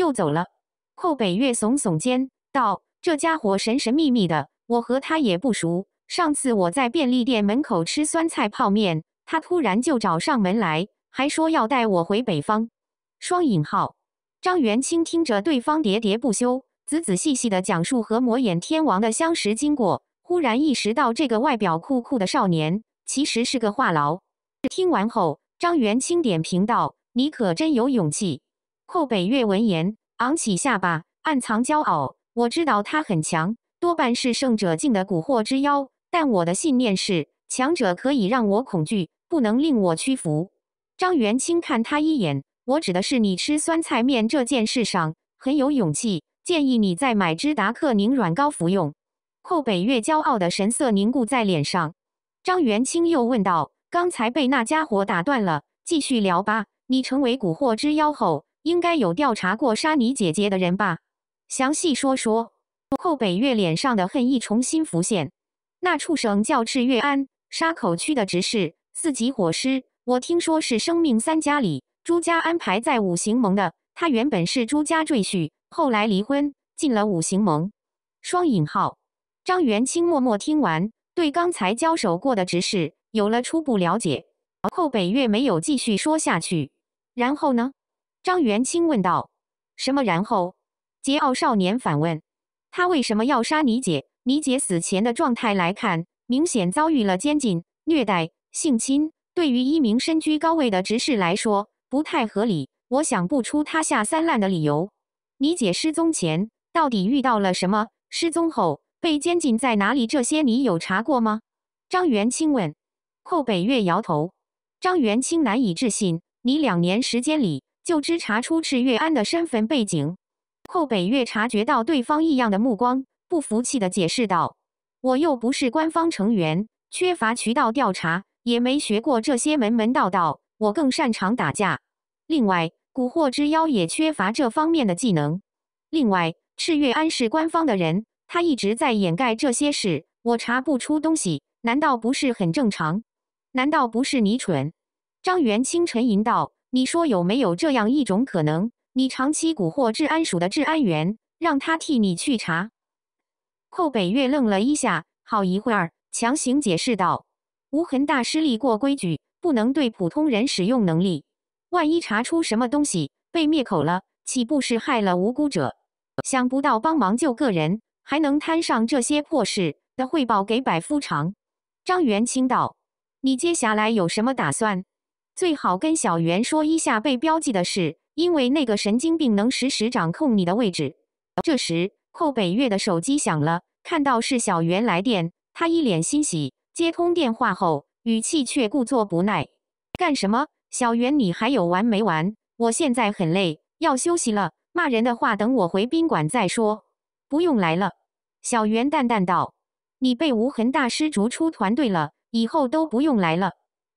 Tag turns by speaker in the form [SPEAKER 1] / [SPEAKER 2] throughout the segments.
[SPEAKER 1] 又走了。寇北岳耸耸肩道：“这家伙神神秘秘的，我和他也不熟。上次我在便利店门口吃酸菜泡面，他突然就找上门来，还说要带我回北方。”双引号。张元清听着对方喋喋不休、仔仔细细的讲述和魔眼天王的相识经过，忽然意识到这个外表酷酷的少年其实是个话痨。听完后，张元清点评道：“你可真有勇气。”寇北岳闻言，昂起下巴，暗藏骄傲。我知道他很强，多半是圣者境的蛊惑之妖。但我的信念是，强者可以让我恐惧，不能令我屈服。张元清看他一眼，我指的是你吃酸菜面这件事上很有勇气，建议你再买支达克宁软膏服用。寇北岳骄傲的神色凝固在脸上。张元清又问道：“刚才被那家伙打断了，继续聊吧。你成为蛊惑之妖后。”应该有调查过杀你姐姐的人吧？详细说说。寇北岳脸上的恨意重新浮现。那畜生叫赤月安，沙口区的执事，四级火师。我听说是生命三家里朱家安排在五行盟的。他原本是朱家赘婿，后来离婚进了五行盟。双引号。张元清默默听完，对刚才交手过的执事有了初步了解。寇北岳没有继续说下去。然后呢？张元清问道：“什么？”然后，桀骜少年反问：“他为什么要杀你姐？你姐死前的状态来看，明显遭遇了监禁、虐待、性侵。对于一名身居高位的执事来说，不太合理。我想不出他下三滥的理由。你姐失踪前到底遇到了什么？失踪后被监禁在哪里？这些你有查过吗？”张元清问。寇北月摇头。张元清难以置信：“你两年时间里……”就知查出赤月安的身份背景，寇北月察觉到对方异样的目光，不服气地解释道：“我又不是官方成员，缺乏渠道调查，也没学过这些门门道道，我更擅长打架。另外，蛊惑之妖也缺乏这方面的技能。另外，赤月安是官方的人，他一直在掩盖这些事，我查不出东西，难道不是很正常？难道不是你蠢？”张元清沉吟道。你说有没有这样一种可能？你长期蛊惑治安署的治安员，让他替你去查？寇北月愣了一下，好一会儿，强行解释道：“无痕大师立过规矩，不能对普通人使用能力。万一查出什么东西，被灭口了，岂不是害了无辜者？想不到帮忙救个人，还能摊上这些破事。”的汇报给百夫长，张元清道：“你接下来有什么打算？”最好跟小袁说一下被标记的事，因为那个神经病能实时掌控你的位置。这时，寇北月的手机响了，看到是小袁来电，他一脸欣喜。接通电话后，语气却故作不耐：“干什么？小袁，你还有完没完？我现在很累，要休息了。骂人的话等我回宾馆再说，不用来了。”小袁淡淡道：“你被无痕大师逐出团队了，以后都不用来了。”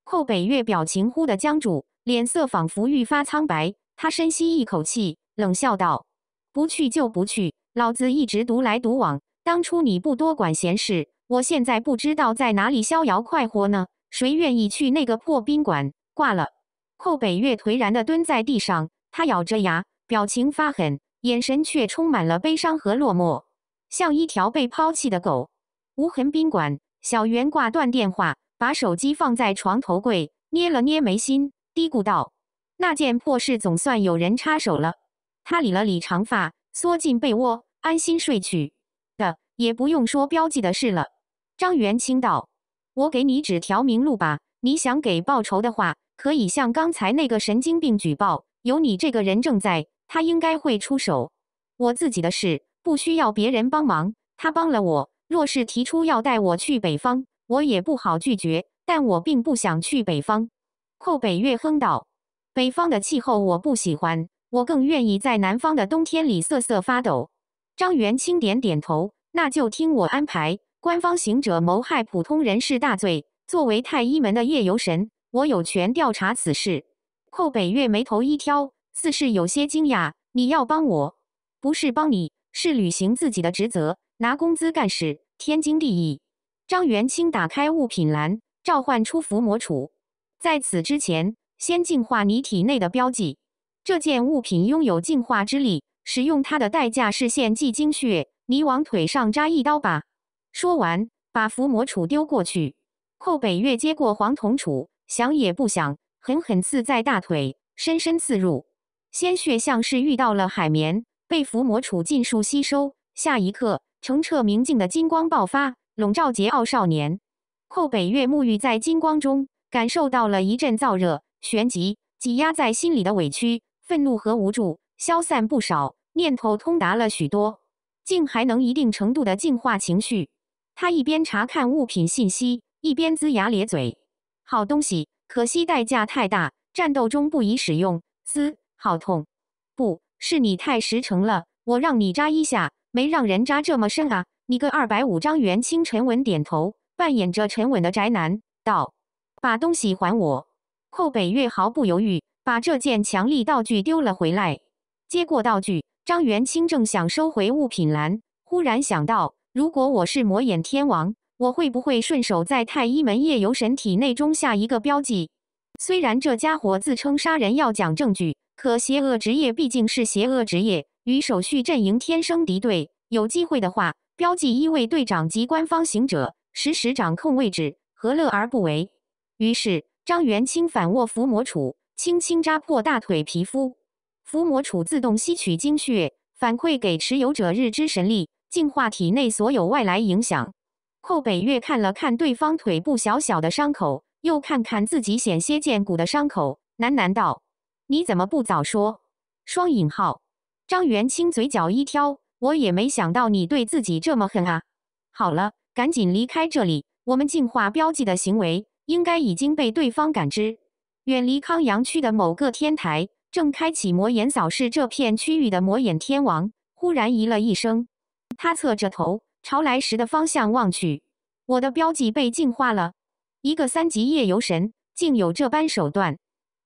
[SPEAKER 1] 寇北月表情忽地僵住，脸色仿佛愈发苍白。他深吸一口气，冷笑道：“不去就不去，老子一直独来独往。当初你不多管闲事，我现在不知道在哪里逍遥快活呢。谁愿意去那个破宾馆？挂了。”寇北月颓然地蹲在地上，他咬着牙，表情发狠，眼神却充满了悲伤和落寞，像一条被抛弃的狗。无痕宾馆，小袁挂断电话。把手机放在床头柜，捏了捏眉心，嘀咕道：“那件破事总算有人插手了。”他理了理长发，缩进被窝，安心睡去。的也不用说标记的事了。张元清道：“我给你指条明路吧。你想给报仇的话，可以向刚才那个神经病举报。有你这个人证在，他应该会出手。我自己的事不需要别人帮忙。他帮了我，若是提出要带我去北方。”我也不好拒绝，但我并不想去北方。寇北月哼道：“北方的气候我不喜欢，我更愿意在南方的冬天里瑟瑟发抖。”张元清点点头：“那就听我安排。”官方行者谋害普通人是大罪，作为太医门的夜游神，我有权调查此事。寇北月眉头一挑，似是有些惊讶：“你要帮我？不是帮你，是履行自己的职责，拿工资干事，天经地义。”张元清打开物品栏，召唤出伏魔杵。在此之前，先净化你体内的标记。这件物品拥有净化之力，使用它的代价是献祭精血。你往腿上扎一刀吧。说完，把伏魔杵丢过去。寇北月接过黄铜杵，想也不想，狠狠刺在大腿，深深刺入。鲜血像是遇到了海绵，被伏魔杵尽数吸收。下一刻，澄澈明净的金光爆发。笼罩桀骜少年，寇北月沐浴在金光中，感受到了一阵燥热，旋即挤压在心里的委屈、愤怒和无助消散不少，念头通达了许多，竟还能一定程度的净化情绪。他一边查看物品信息，一边龇牙咧嘴：“好东西，可惜代价太大，战斗中不宜使用。”嘶，好痛！不是你太实诚了，我让你扎一下，没让人扎这么深啊。你个二百五！张元清沉稳点头，扮演着沉稳的宅男，道：“把东西还我。”寇北月毫不犹豫把这件强力道具丢了回来。接过道具，张元清正想收回物品栏，忽然想到：如果我是魔眼天王，我会不会顺手在太医门夜游神体内中下一个标记？虽然这家伙自称杀人要讲证据，可邪恶职业毕竟是邪恶职业，与手续阵营天生敌对。有机会的话。标记一位队长及官方行者，实时掌控位置，何乐而不为？于是张元清反握伏魔杵，轻轻扎破大腿皮肤，伏魔杵自动吸取精血，反馈给持有者日之神力，净化体内所有外来影响。寇北月看了看对方腿部小小的伤口，又看看自己险些见骨的伤口，喃喃道：“你怎么不早说？”双引号。张元清嘴角一挑。我也没想到你对自己这么狠啊！好了，赶紧离开这里。我们净化标记的行为应该已经被对方感知。远离康阳区的某个天台，正开启魔眼扫视这片区域的魔眼天王忽然咦了一声，他侧着头朝来时的方向望去。我的标记被净化了，一个三级夜游神竟有这般手段！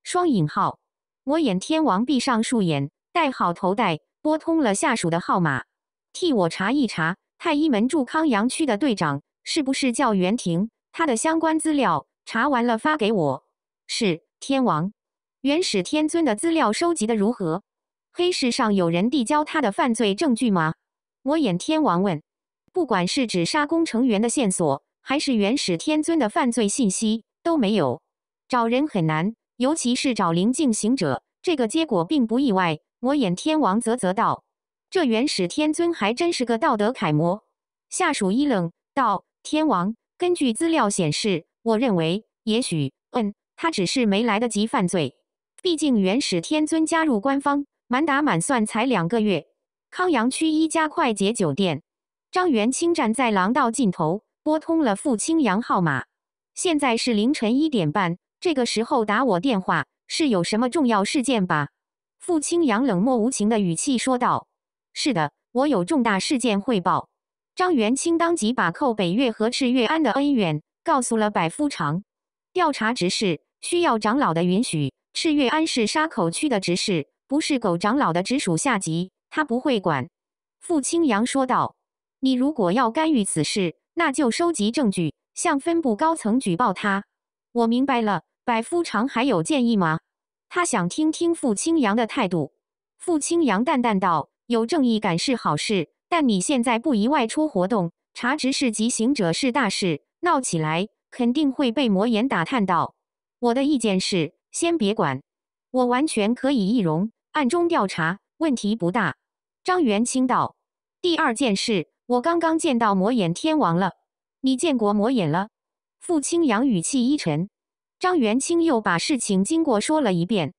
[SPEAKER 1] 双引号魔眼天王闭上术眼，戴好头带，拨通了下属的号码。替我查一查，太一门驻康阳区的队长是不是叫袁婷？他的相关资料查完了发给我。是天王，元始天尊的资料收集的如何？黑市上有人递交他的犯罪证据吗？魔眼天王问。不管是指杀工成员的线索，还是元始天尊的犯罪信息，都没有。找人很难，尤其是找灵境行者。这个结果并不意外。魔眼天王啧啧道。这元始天尊还真是个道德楷模。下属一愣道：“天王，根据资料显示，我认为也许……嗯，他只是没来得及犯罪。毕竟元始天尊加入官方，满打满算才两个月。”康阳区一家快捷酒店，张元清站在廊道尽头，拨通了傅清扬号码。现在是凌晨一点半，这个时候打我电话，是有什么重要事件吧？傅清扬冷漠无情的语气说道。是的，我有重大事件汇报。张元清当即把扣北岳和赤月安的恩怨告诉了百夫长。调查执事需要长老的允许。赤月安是沙口区的执事，不是狗长老的直属下级，他不会管。傅清扬说道：“你如果要干预此事，那就收集证据，向分部高层举报他。”我明白了。百夫长还有建议吗？他想听听傅清扬的态度。傅清扬淡淡道。有正义感是好事，但你现在不宜外出活动。查执事及行者是大事，闹起来肯定会被魔眼打探到。我的意见是，先别管，我完全可以易容暗中调查，问题不大。张元清道：“第二件事，我刚刚见到魔眼天王了。你见过魔眼了？”傅清扬语气一沉。张元清又把事情经过说了一遍。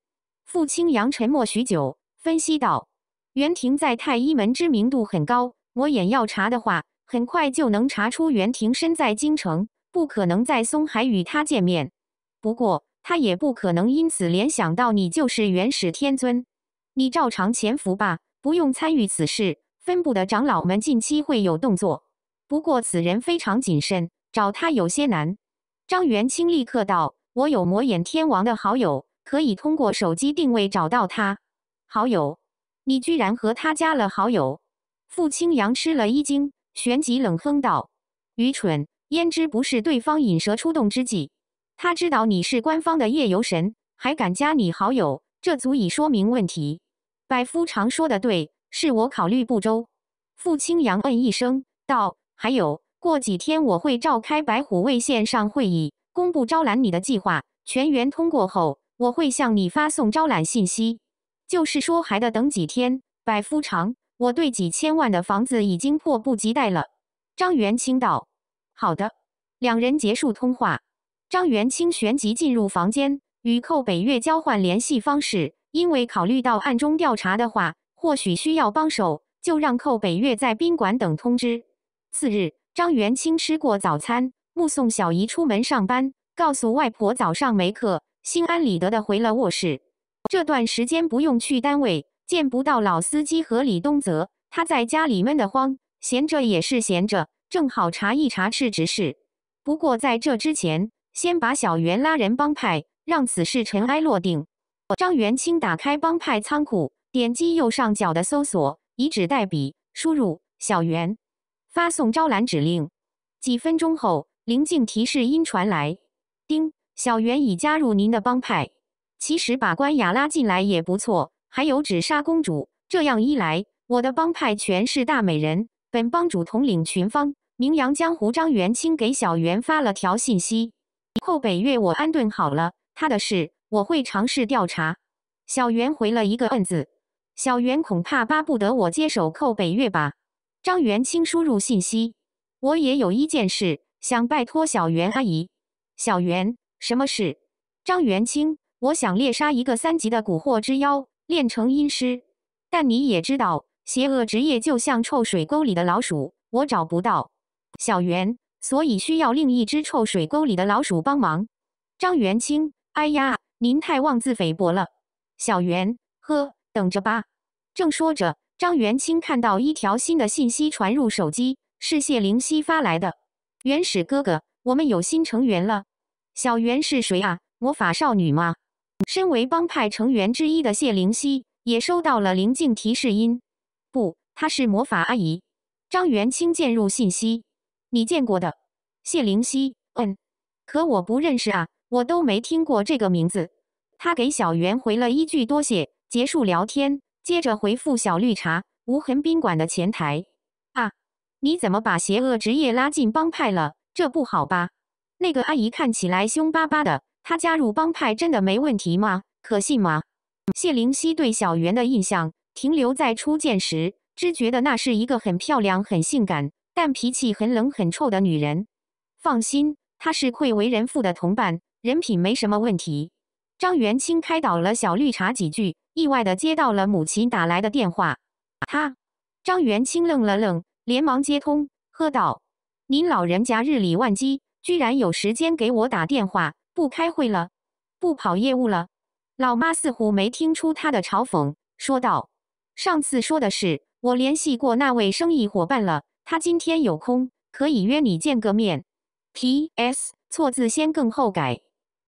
[SPEAKER 1] 傅清扬沉默许久，分析道。袁廷在太医门知名度很高，魔眼要查的话，很快就能查出袁廷身在京城，不可能在松海与他见面。不过他也不可能因此联想到你就是元始天尊。你照常潜伏吧，不用参与此事。分部的长老们近期会有动作，不过此人非常谨慎，找他有些难。张元清立刻道：“我有魔眼天王的好友，可以通过手机定位找到他好友。”你居然和他加了好友，傅清扬吃了一惊，旋即冷哼道：“愚蠢！焉知不是对方引蛇出洞之计？他知道你是官方的夜游神，还敢加你好友，这足以说明问题。”百夫长说的对，是我考虑不周。傅清扬嗯一声道：“还有，过几天我会召开白虎卫线上会议，公布招揽你的计划。全员通过后，我会向你发送招揽信息。”就是说还得等几天，百夫长，我对几千万的房子已经迫不及待了。”张元清道。“好的。”两人结束通话。张元清旋即进入房间，与寇北岳交换联系方式。因为考虑到暗中调查的话，或许需要帮手，就让寇北岳在宾馆等通知。次日，张元清吃过早餐，目送小姨出门上班，告诉外婆早上没课，心安理得的回了卧室。这段时间不用去单位，见不到老司机和李东泽，他在家里闷得慌，闲着也是闲着，正好查一查是执事。不过在这之前，先把小袁拉人帮派，让此事尘埃落定。张元清打开帮派仓库，点击右上角的搜索，以指代笔输入“小袁”，发送招揽指令。几分钟后，灵境提示音传来：“叮，小袁已加入您的帮派。”其实把关雅拉进来也不错，还有只杀公主，这样一来，我的帮派全是大美人。本帮主统领群芳，名扬江湖。张元清给小袁发了条信息：扣北岳我安顿好了，他的事我会尝试调查。小袁回了一个嗯字。小袁恐怕巴不得我接手扣北岳吧？张元清输入信息：我也有一件事想拜托小袁阿姨。小袁什么事？张元清。我想猎杀一个三级的蛊惑之妖，练成阴师。但你也知道，邪恶职业就像臭水沟里的老鼠，我找不到小袁，所以需要另一只臭水沟里的老鼠帮忙。张元清，哎呀，您太妄自菲薄了。小袁，呵，等着吧。正说着，张元清看到一条新的信息传入手机，是谢灵犀发来的：“原始哥哥，我们有新成员了。小袁是谁啊？魔法少女吗？”身为帮派成员之一的谢灵溪也收到了灵近提示音，不，她是魔法阿姨张元清渐入信息，你见过的谢灵溪，嗯，可我不认识啊，我都没听过这个名字。他给小袁回了一句多谢，结束聊天，接着回复小绿茶无痕宾馆的前台啊，你怎么把邪恶职业拉进帮派了？这不好吧？那个阿姨看起来凶巴巴的。他加入帮派真的没问题吗？可信吗？谢灵溪对小袁的印象停留在初见时，只觉得那是一个很漂亮、很性感，但脾气很冷、很臭的女人。放心，她是会为人父的同伴，人品没什么问题。张元清开导了小绿茶几句，意外的接到了母亲打来的电话。他，张元清愣了愣，连忙接通，喝道：“您老人家日理万机，居然有时间给我打电话。”不开会了，不跑业务了。老妈似乎没听出他的嘲讽，说道：“上次说的是我联系过那位生意伙伴了，他今天有空，可以约你见个面。” P.S. 错字先更后改。